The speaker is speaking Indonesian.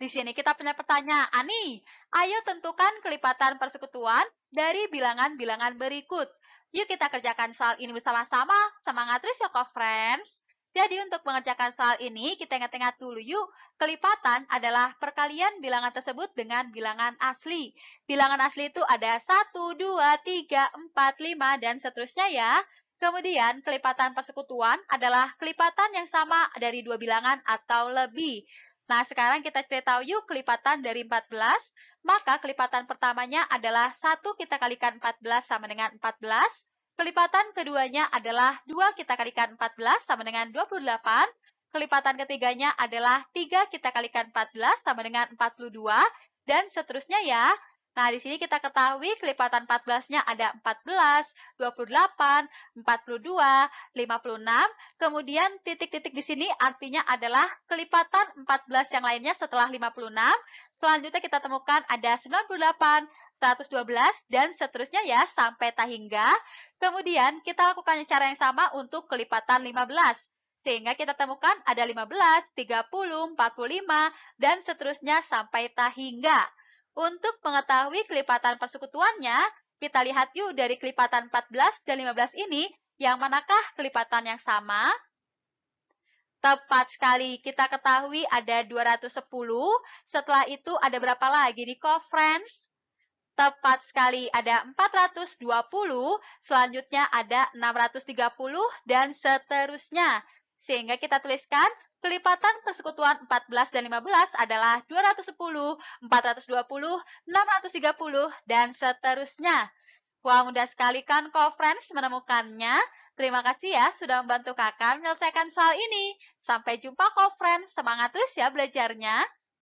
Di sini kita punya pertanyaan nih. Ayo tentukan kelipatan persekutuan dari bilangan-bilangan berikut. Yuk kita kerjakan soal ini bersama-sama. Semangat terus ya, friends. Jadi untuk mengerjakan soal ini, kita ingat-ingat dulu yuk. Kelipatan adalah perkalian bilangan tersebut dengan bilangan asli. Bilangan asli itu ada 1, 2, 3, 4, 5, dan seterusnya ya. Kemudian, kelipatan persekutuan adalah kelipatan yang sama dari dua bilangan atau lebih. Nah, sekarang kita cerita yuk kelipatan dari 14. Maka kelipatan pertamanya adalah 1 kita kalikan 14 sama dengan 14. Kelipatan keduanya adalah 2 kita kalikan 14 sama dengan 28. Kelipatan ketiganya adalah 3 kita kalikan 14 sama dengan 42. Dan seterusnya ya. Nah, di sini kita ketahui kelipatan 14-nya ada 14, 28, 42, 56. Kemudian titik-titik di sini artinya adalah kelipatan 14 yang lainnya setelah 56. Selanjutnya kita temukan ada 98, 112, dan seterusnya ya sampai tak hingga. Kemudian kita lakukan cara yang sama untuk kelipatan 15 sehingga kita temukan ada 15, 30, 45, dan seterusnya sampai tak hingga. Untuk mengetahui kelipatan persekutuannya, kita lihat yuk dari kelipatan 14 dan 15 ini, yang manakah kelipatan yang sama? Tepat sekali, kita ketahui ada 210, setelah itu ada berapa lagi di conference? Tepat sekali, ada 420, selanjutnya ada 630, dan seterusnya. Sehingga kita tuliskan kelipatan persekutuan 14 dan 15 adalah 210, 420, 630, dan seterusnya. Wah, mudah sekali kan co-friends menemukannya. Terima kasih ya sudah membantu kakak menyelesaikan soal ini. Sampai jumpa co-friends, semangat terus ya belajarnya.